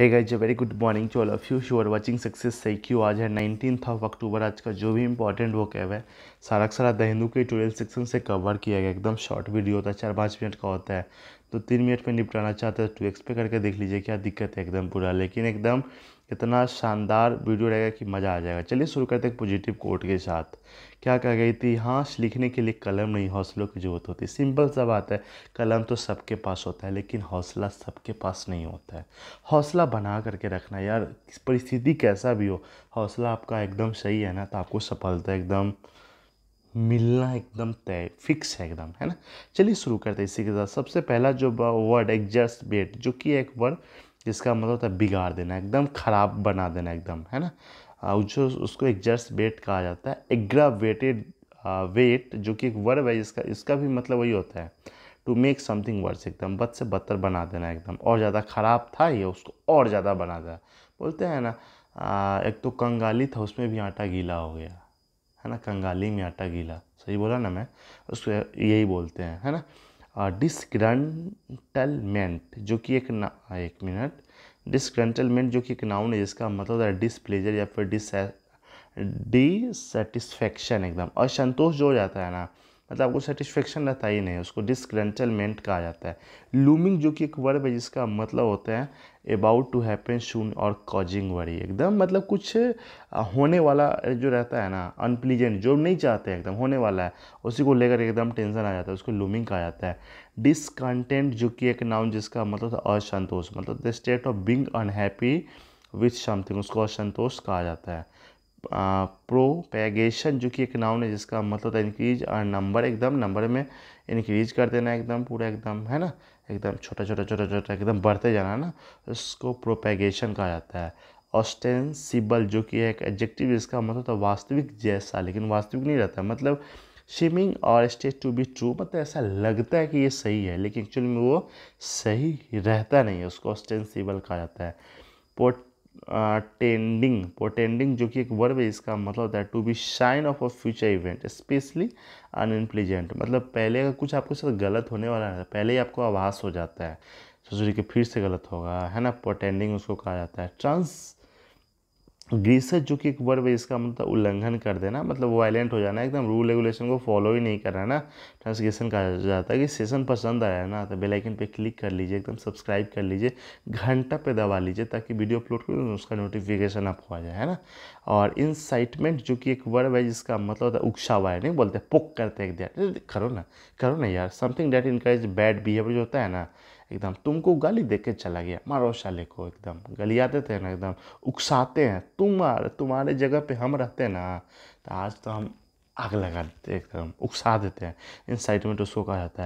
है guys very good morning to all of you you are watching success सही क्यू आज है नाइनटीन ऑफ अक्टूबर आज का जो भी इंपॉर्टेंट वो कैब है सारा का सारा द हिंदू के ट्वेल्थ सेक्शन से कवर किया गया एकदम शॉर्ट वीडियो होता है चार पाँच मिनट का होता है तो तीन मिनट में निपटाना चाहते हैं टू तो एक्स पे करके देख लीजिए क्या दिक्कत है एकदम पूरा लेकिन एकदम इतना शानदार वीडियो रहेगा कि मज़ा आ जाएगा चलिए शुरू करते हैं पॉजिटिव कोट के साथ क्या कह गई थी हाँ लिखने के लिए कलम नहीं हौसलों की ज़रूरत होती सिंपल सा बात है कलम तो सबके पास होता है लेकिन हौसला सबके पास नहीं होता है हौसला बना करके रखना यार परिस्थिति कैसा भी हो हौसला आपका एकदम सही है ना तो आपको सफलता एकदम मिलना एकदम तय फिक्स है एकदम है ना चलिए शुरू करते हैं इसी के साथ सबसे पहला जो वर्ड एग्जस्ट बेट जो कि एक वर्ड जिसका मतलब था बिगाड़ देना एकदम ख़राब बना देना एकदम है ना जो उसको वेट कहा जाता है एग्रावेटेड वेट जो कि एक वर्ब है जिसका इसका भी मतलब वही होता है टू मेक समथिंग वर्स एकदम बद से बदतर बना देना एकदम और ज़्यादा ख़राब था ये उसको और ज़्यादा बना देना बोलते हैं ना आ, एक तो कंगाली था उसमें भी आटा गीला हो गया है ना कंगाली में आटा गीला सही बोला ना मैं उसको यही बोलते हैं है ना डिसग्रंटलमेंट जो कि एक ना एक मिनट डिसग्रंटलमेंट जो कि एक नाउन है जिसका मतलब होता है डिसप्लेजर या फिर डिस डिसटिस्फैक्शन एकदम असंतोष जो हो जाता है ना मतलब आपको सेटिस्फेक्शन रहता ही नहीं उसको डिसग्रेंटलमेंट कहा जाता है लूमिंग जो कि एक वर्ब है जिसका मतलब होता है अबाउट टू हैपन शून और कॉजिंग वरी एकदम मतलब कुछ होने वाला जो रहता है ना अनप्लीजेंट जो नहीं चाहते एकदम होने वाला है उसी को लेकर एकदम टेंशन आ जाता है उसको लूमिंग कहा जाता है डिसकंटेंट जो कि एक नाउन जिसका मतलब असंतोष मतलब the state of being unhappy with something उसको असंतोष कहा जाता है प्रोपेगेशन जो कि एक नाउन है जिसका मतलब होता है इंक्रीज और नंबर एकदम नंबर में इंक्रीज कर देना एकदम पूरा एकदम है ना एकदम छोटा छोटा छोटा छोटा एकदम बढ़ते जाना है ना उसको प्रोपेगेशन कहा जाता है ऑस्टेंसिबल जो कि एक एडजेक्टिव इसका मतलब होता है वास्तविक जैसा लेकिन वास्तविक नहीं रहता मतलब शिमिंग और स्टेज टू बी ट्रू मतलब ऐसा लगता है कि ये सही है लेकिन एक्चुअली में वो सही रहता नहीं है उसको ऑस्टेंसिबल कहा जाता है पोट टेंडिंग पोटेंडिंग जो कि एक वर्ब है इसका मतलब होता है to be shine of a future event specially unpleasant मतलब पहले का कुछ आपके साथ गलत होने वाला है पहले ही आपको आभास हो जाता है सोच रही कि फिर से गलत होगा है ना पोटेंडिंग उसको कहा जाता है ट्रांस ग्रीसज जो कि एक वर्ब है इसका मतलब उल्लंघन कर देना मतलब वायलेंट हो जाना एकदम रूल रेगुलेशन को फॉलो ही नहीं करना ना ट्रांसलेशन कहा जाता है कि सेशन पसंद आया ना तो बेल आइकन पे क्लिक कर लीजिए एकदम सब्सक्राइब कर लीजिए घंटा पे दबा लीजिए ताकि वीडियो अपलोड करो उसका नोटिफिकेशन आपको आ जाए है ना और इंसाइटमेंट जो कि एक वर्ब है जिसका मतलब होता है उकसा हुआ है नहीं बोलते पुक करते एक करो ना करो ना यार something that encourage bad behaviour जो होता है ना एकदम तुमको गाली दे के चला गया मारो शाले को एकदम गलियाते थे ना एकदम उकसाते हैं तुम्हारे तुम्हारे जगह पे हम रहते हैं ना तो आज तो हम आग लगा देते एकदम उकसा देते हैं इन तो उसको कहा जाता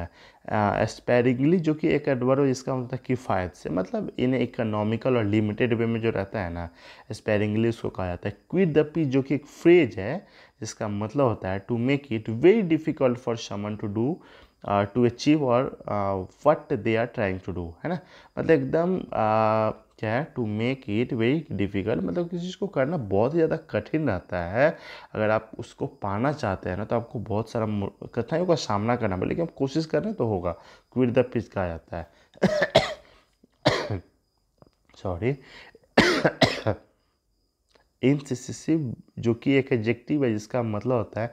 है स्पेरिंगली जो कि एक एडवर हो जिसका मतलब किफ़ायत से मतलब इन इकोनॉमिकल और लिमिटेड वे में जो रहता है ना एस्पेरिंगली उसको कहा जाता है क्विट द पी जो कि एक फ्रेज है जिसका मतलब होता है to make it very difficult for someone to do to achieve और what they are trying to do है ना मतलब एकदम uh, क्या है to make it very difficult मतलब किसी चीज़ को करना बहुत ही ज़्यादा कठिन रहता है अगर आप उसको पाना चाहते हैं ना तो आपको बहुत सारा कठिनाइयों का सामना करना पड़ेगा लेकिन आप कोशिश करें तो होगा क्विट द पिच कहा जाता है सॉरी इंसेसिव जो कि एक एडजेक्टिव है जिसका मतलब होता है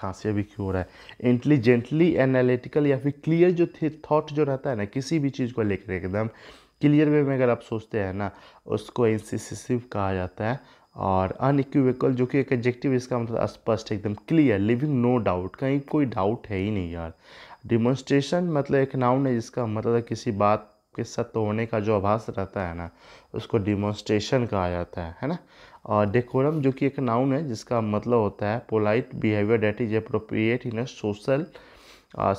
खांसियाँ भी क्यों हो रहा है इंटेलिजेंटली एनालिटिकल या फिर क्लियर जो थे थॉट जो रहता है ना किसी भी चीज़ को लेकर एकदम क्लियर वे में अगर आप सोचते हैं ना उसको इंसिसिव कहा जाता है और अनइक्यूविकल जो कि एक एडजेक्टिव इसका मतलब स्पष्ट एकदम क्लियर लिविंग नो डाउट कहीं कोई डाउट है ही नहीं यार डिमोन्स्ट्रेशन मतलब एक नाउन है जिसका मतलब किसी बात के साथ तोड़ने का जो आभास रहता है ना उसको डिमॉन्स्ट्रेशन कहा जाता है है ना और डेकोरम जो कि एक नाउन है जिसका मतलब होता है polite behaviour that is appropriate in a social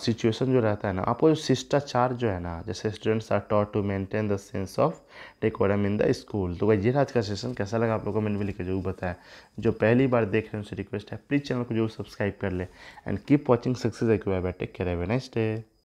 situation जो रहता है ना आपको जो शिष्टाचार जो है ना जैसे students are taught to maintain the sense of decorum in the school तो भाई ये आज का सेशन कैसा लगा आप लोगों को मैंने भी लिखकर जरूर बताया जो पहली बार देख रहे हैं उनसे रिक्वेस्ट है प्लीज़ चैनल को जरूर सब्सक्राइब कर ले and keep watching success take care है नेक्स्ट डे